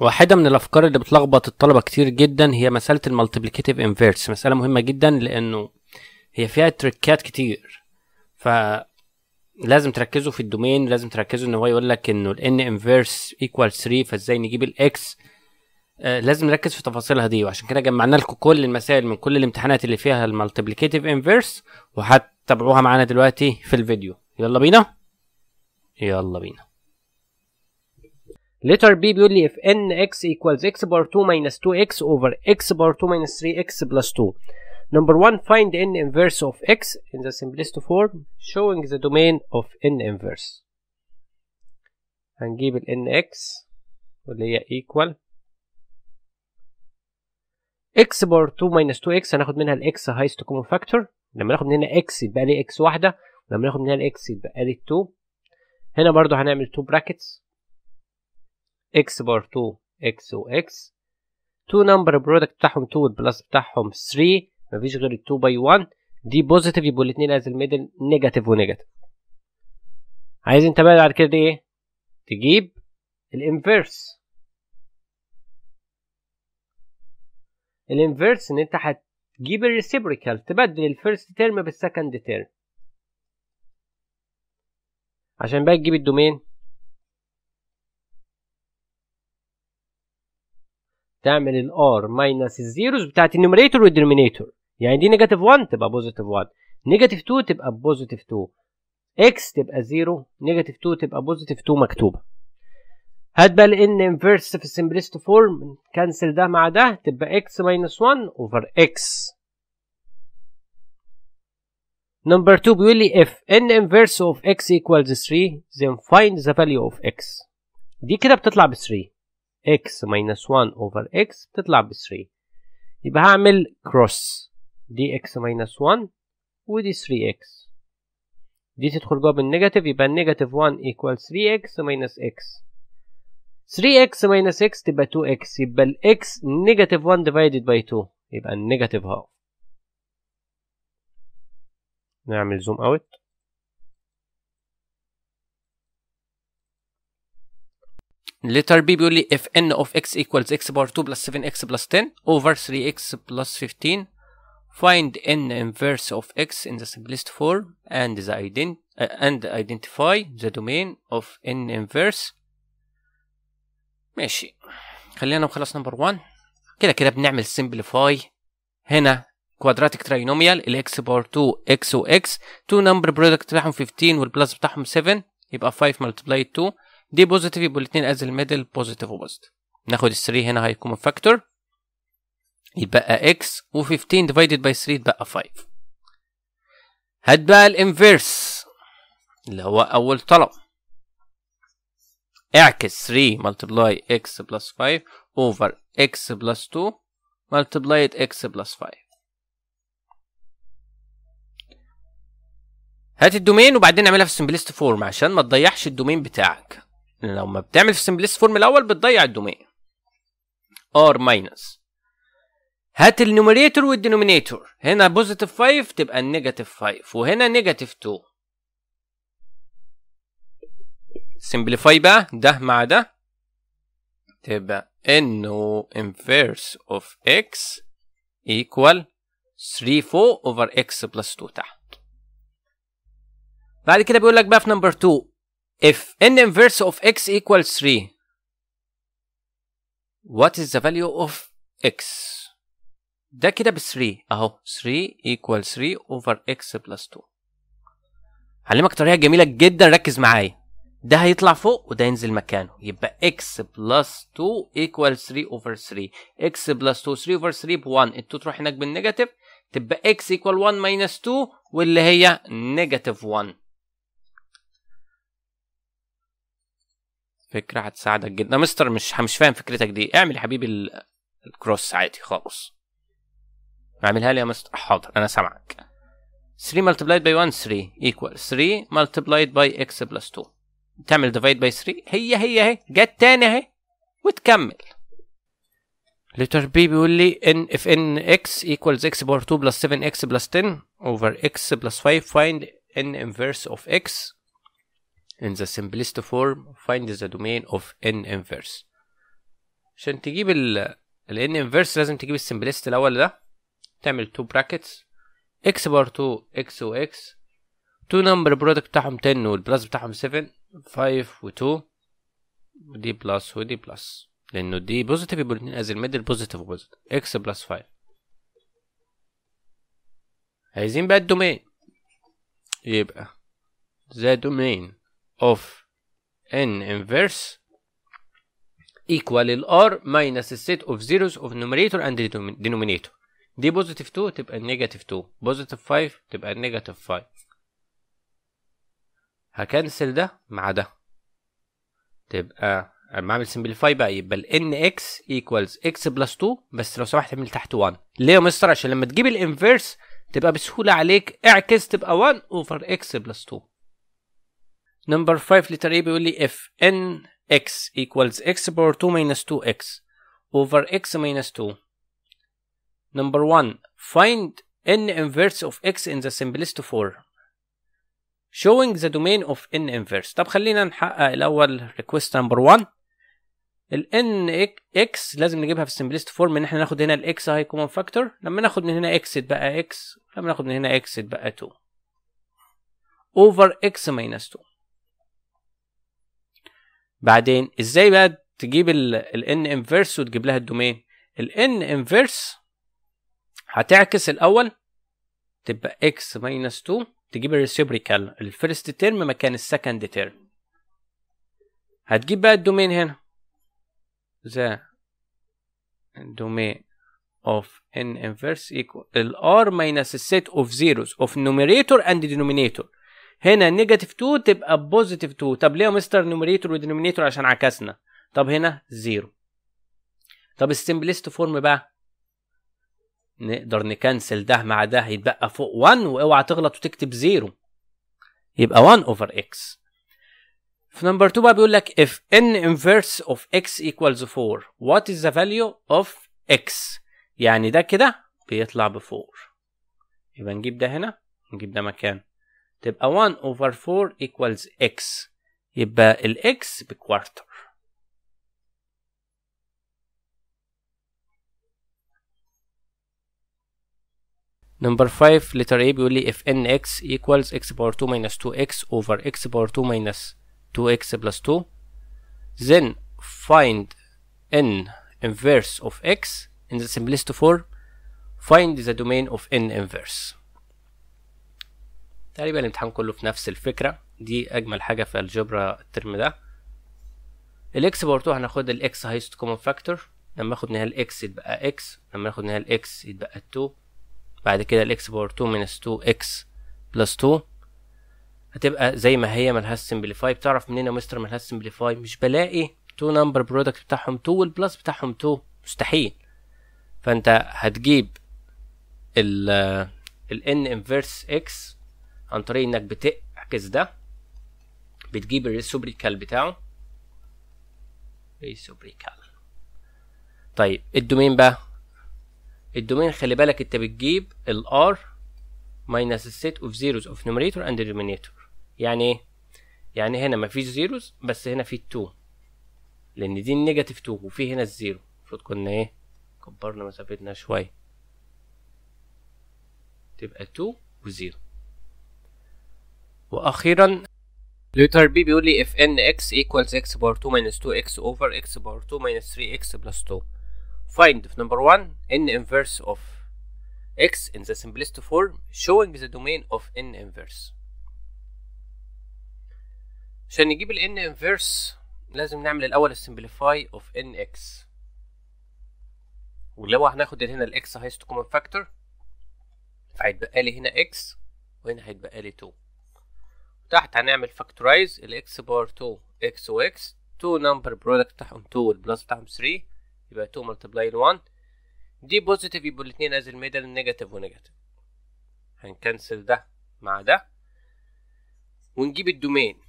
واحدة من الأفكار اللي بتلخبط الطلبة كتير جدا هي مسألة المالتيبليكيتيف انفيرس مسألة مهمة جدا لأنه هي فيها تريكات كتير ف لازم تركزوا في الدومين لازم تركزوا ان هو يقول لك انه الان انفيرس ايكوال 3 فازاي نجيب الاكس آه لازم نركز في تفاصيلها دي وعشان كده جمعنا لكم كل المسائل من كل الامتحانات اللي فيها المالتيبليكيتيف انفيرس وهتتابعوها معانا دلوقتي في الفيديو يلا بينا يلا بينا letter بي بيقول لي if n x equals x بار 2 minus 2 x over x بار 2 minus 3 x plus 2 Number 1 find n inverse of x in the simplest form showing the domain of n inverse هنجيب ال n x واللي هي equal x بار 2 minus 2x هناخد منها ال x highest common factor لما ناخد من هنا x يبقى لي x واحدة ولما ناخد من هنا ال x يبقى لي 2 هنا برضو هنعمل 2 brackets x بار 2 x و x 2 نمبر برودكت بتاعهم 2 والبلس بتاعهم 3 مفيش غير ال 2 باي 1 دي بوزيتيف يبقوا الاثنين از الميدل نيجاتيف ونيجاتيف عايز انت بقى بعد كده ايه تجيب الانفيرس الانفيرس ان انت هتجيب الريسيبريكال تبدل الفيرست تيرم بالسكند تيرم عشان بقى تجيب الدومين تعمل الار ماينس الزيروز بتاعت النيوميريتور والدينومينيتور يعني دي نيجاتيف 1 تبقى بوزيتيف 1 نيجاتيف 2 تبقى بوزيتيف 2 اكس تبقى 0 نيجاتيف 2 تبقى بوزيتيف 2 مكتوبه هات بقى الان انفيرس في السمبلست فورم كنسل ده مع ده تبقى اكس ماينس 1 اوفر اكس نمبر 2 بيقول لي if n inverse of x equals 3 then find the value of x دي كده بتطلع ب 3 x minus 1 over x بتطلع ب 3 يبقى هعمل cross دي x minus 1 ودي 3x دي تدخل جوه بالنيجاتيف يبقى النيجاتيف 1 equal 3x minus x 3x minus x تبقى 2x يبقى ال x negative 1 divided by 2 يبقى النيجاتيف هاف نعمل زوم اوت let r be if n of x equals x power 2 plus 7x plus 10 over 3x plus 15 find n inverse of x in the simplest form and the ident uh, and identify the domain of n inverse ماشي خلينا نخلص نمبر 1 كده كده بنعمل simplify هنا quadratic trinomial ترينوميال x باور 2 اكس واكس تو نمبر برودكت بتاعهم 15 plus بتاعهم 7 يبقى 5 ملتبلاي 2 دي بوزيتيف يبقوا الاثنين از الميدل بوزيتيف وبوزيتيف ناخد ال3 هنا هيكون فاكتور يتبقى x و15 ديفايدد باي 3 يتبقى 5 هات بقى الانفيرس اللي هو اول طلب اعكس 3 ملتبلاي x بلس 5 اوفر x بلس 2 ملتبلاي x بلس 5 هات الدومين وبعدين اعملها في السمبلست فورم عشان ما تضيعش الدومين بتاعك لما بتعمل في سمبلس فورم الاول بتضيع الدومين ار ماينس هات النوميريتور والدينومينيتور هنا بوزيتيف 5 تبقى النيجاتيف 5 وهنا نيجاتيف 2 سمبليفاي بقى ده مع ده تبقى انه inverse of x equal 3 4 over x بلس 2 تحت بعد كده بيقول لك بقى في نمبر 2 If n inverse of x equals 3, what is the value of x? ده كده ب 3 اهو 3 equal 3 over x plus 2 هعلمك طريقه جميله جدا ركز معايا ده هيطلع فوق وده ينزل مكانه يبقى x plus 2 equal 3 over 3 x plus 2 3 over 3 ب 1 ال 2 تروح هناك بالنيجاتيف تبقى x equal 1 minus 2 واللي هي negative 1 فكره هتساعدك جدا مستر مش مش فاهم فكرتك دي اعمل يا حبيبي الكروس عادي خالص اعملها لي يا مستر حاضر انا سامعك 3 multiplied by 1 3 equal 3 multiplied by x plus 2 تعمل divide by 3 هي هي اهي جت تاني اهي وتكمل لتر بي بيقول لي ان if ان x equals x باور 2 plus 7 x plus 10 over x plus 5 find ان inverse of x in the simplest form find the domain of n inverse عشان تجيب ال ال n inverse لازم تجيب السمبلست الاول ده تعمل two brackets x بار 2 x و x 2 number product بتاعهم 10 plus بتاعهم 7 5 و 2 ودي بلس ودي plus لانه دي الاتنين as the middle positive و positive x plus 5 عايزين بقى الدومين يبقى the دومين of n inverse equal ال r minus set of zeros of numerator and denominator دي positive 2 تبقى negative 2 positive 5 تبقى negative 5 هكنسل ده مع ده تبقى اما اعمل سمبليفاي بقى يبقى ال n x equals x plus 2 بس لو سمحت اعمل تحت 1 ليه يا مستر عشان لما تجيب الانفيرس تبقى بسهوله عليك اعكس تبقى 1 over x plus 2 نمبر 5 لتر ايه بيقول لي اف ان اكس ايكوالز اكس باور 2 ماينس 2 اكس اوفر اكس ماينس 2 نمبر 1 find n inverse of x in the simplest form showing the domain of n inverse طب خلينا نحقق الاول request number 1 ال n x لازم نجيبها في simplest form ان احنا ناخد هنا ال x هاي common factor لما ناخد من هنا x تبقى x لما ناخد من هنا x تبقى 2 over x minus 2 بعدين ازاي بقى تجيب الان انفيرس وتجيب لها الدومين الان انفيرس هتعكس الاول تبقى اكس ماينس 2 تجيب الريسيبريكال الفيرست تيرم مكان السكند تيرم هتجيب بقى الدومين هنا ذا domain of n inverse equal ال r minus set of zeros of numerator and denominator هنا نيجاتيف 2 تبقى بوزيتيف 2 طب ليه مستر نيوميريتور ودينومينيتور عشان عكسنا طب هنا زيرو طب السمبلست فورم بقى نقدر نكنسل ده مع ده يتبقى فوق 1 واوعى تغلط وتكتب زيرو يبقى 1 اوفر اكس في نمبر 2 بقى بيقول لك if n inverse of x equals 4 what is the value of x يعني ده كده بيطلع ب 4 يبقى نجيب ده هنا نجيب ده مكان تبقى 1 over 4 equals x يبقى الاكس بكوارتر نمبر 5 لتر A بيقول لي if nx equals x power 2 minus 2x over x power 2 minus 2x plus 2 then find n inverse of x in the simplest form find the domain of n inverse تقريبا الامتحان كله في نفس الفكرة دي أجمل حاجة في الجبرا الترم ده الإكس 2 هناخد الإكس هايست كومن فاكتور لما اخد نهاية الإكس يتبقى إكس لما اخد نهاية الإكس يتبقى 2 بعد كده الإكس باور 2 minus 2 إكس بلس 2 هتبقى زي ما هي ملهاش سمبليفاي بتعرف منين يا مستر ملهاش سمبليفاي مش بلاقي 2 نمبر برودكت بتاعهم 2 والبلس بتاعهم 2 مستحيل فانت هتجيب ال ال n inverse x عن طريق انك بتعكس ده بتجيب الريسوبريكال بتاعه ريسوبريكال طيب الدومين بقى الدومين خلي بالك انت بتجيب الار minus the set of zeros of numerator and denominator يعني ايه يعني هنا مفيش زيروز بس هنا في 2 لان دي النيجاتيف 2 وفي هنا الزيرو المفروض كنا ايه كبرنا مسافتنا شويه تبقى 2 و0 واخيرا لوتر بي بيقول لي if n x equals x بار 2 minus 2 x over x بار 2 minus 3 x plus 2 find في number 1 n inverse of x in the simplest form showing the domain of n inverse عشان نجيب ال n inverse لازم نعمل الاول simplify of n x ولو هناخد هنا ال x highest common factor فهيتبقى لي هنا x وهنا هيتبقى لي 2 تحت هنعمل فاكتورايز الاكس بار 2 اكس واكس 2 نمبر برودكت بتاعهم 2 والبلس بتاعهم 3 يبقى 2 ملتبلاي 1 دي بوزيتيف يبقوا الاثنين از الميدل نيجاتيف ونيجاتيف هنكنسل ده مع ده ونجيب الدومين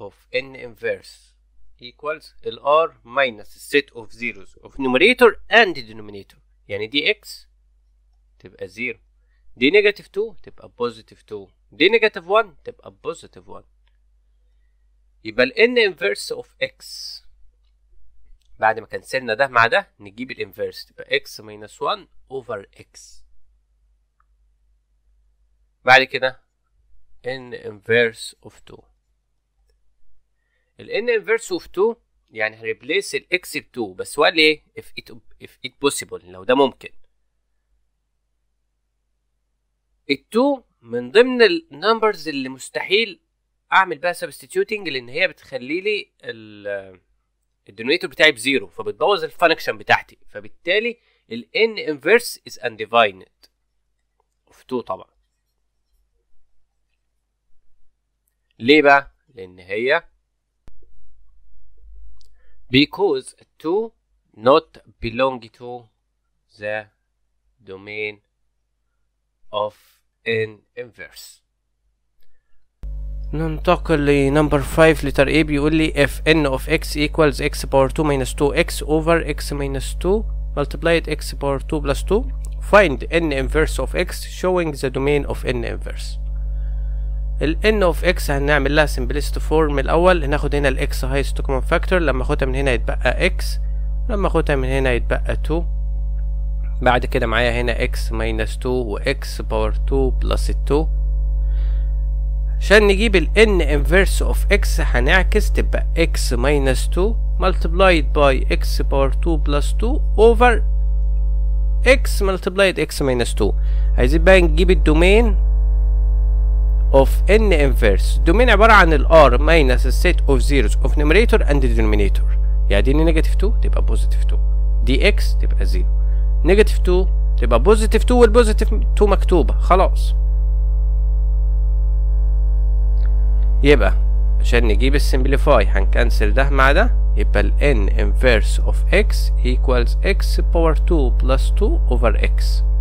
of n inverse equals ال r minus set of zeros of numerator and denominator يعني دي x تبقى 0 دي نيجاتيف 2 تبقى بوزيتيف 2 دي نيجاتيف 1 تبقى بوزيتيف 1 يبقى الان انفيرس اوف اكس بعد ما كنسلنا ده مع ده نجيب الانفيرس تبقى اكس ماينس 1 اوفر اكس بعد كده ان انفيرس اوف 2 الان انفيرس اوف 2 يعني هريبليس الاكس ب 2 بس هو ليه؟ ايه if it if it possible لو ده ممكن التو من ضمن النمبرز اللي مستحيل اعمل بها سبستيتيوتنج لان هي بتخلي لي الدنويتور بتاعي بزيرو فبتبوظ الفانكشن بتاعتي فبالتالي الان انفيرس از اندفايند undefined تو طبعا ليه بقى لان هي because تو not belong to the domain of in inverse ننتقل لنمبر 5 لتر A بيقول لي if n of x equals x power 2 minus 2x over x minus 2 multiplied x power 2 plus 2 find n inverse of x showing the domain of n inverse ال n of x هنعمل لها simplest form الأول هناخد هنا ال x highest common factor لما اخدها من هنا يتبقى x لما اخدها من هنا يتبقى 2 بعد كده معايا هنا x ماينس 2 و x باور 2 بلس 2 عشان نجيب ال n inverse of x هنعكس تبقى x ماينس 2 multiplied by x باور 2 بلس 2 over x multiplied x ماينس 2 عايزين بقى نجيب الدومين of n inverse الدومين عبارة عن ال r minus the set of zeros of numerator and denominator يعني دي نيجاتيف 2 تبقى positive 2 دي x تبقى 0 نيجاتيف 2 تبقى بوزيتيف 2 والبوزيتيف 2 مكتوبة خلاص يبقى عشان نجيب السمبليفاي هنكنسل ده مع ده يبقى ال n inverse of x equals x power 2 plus 2 over x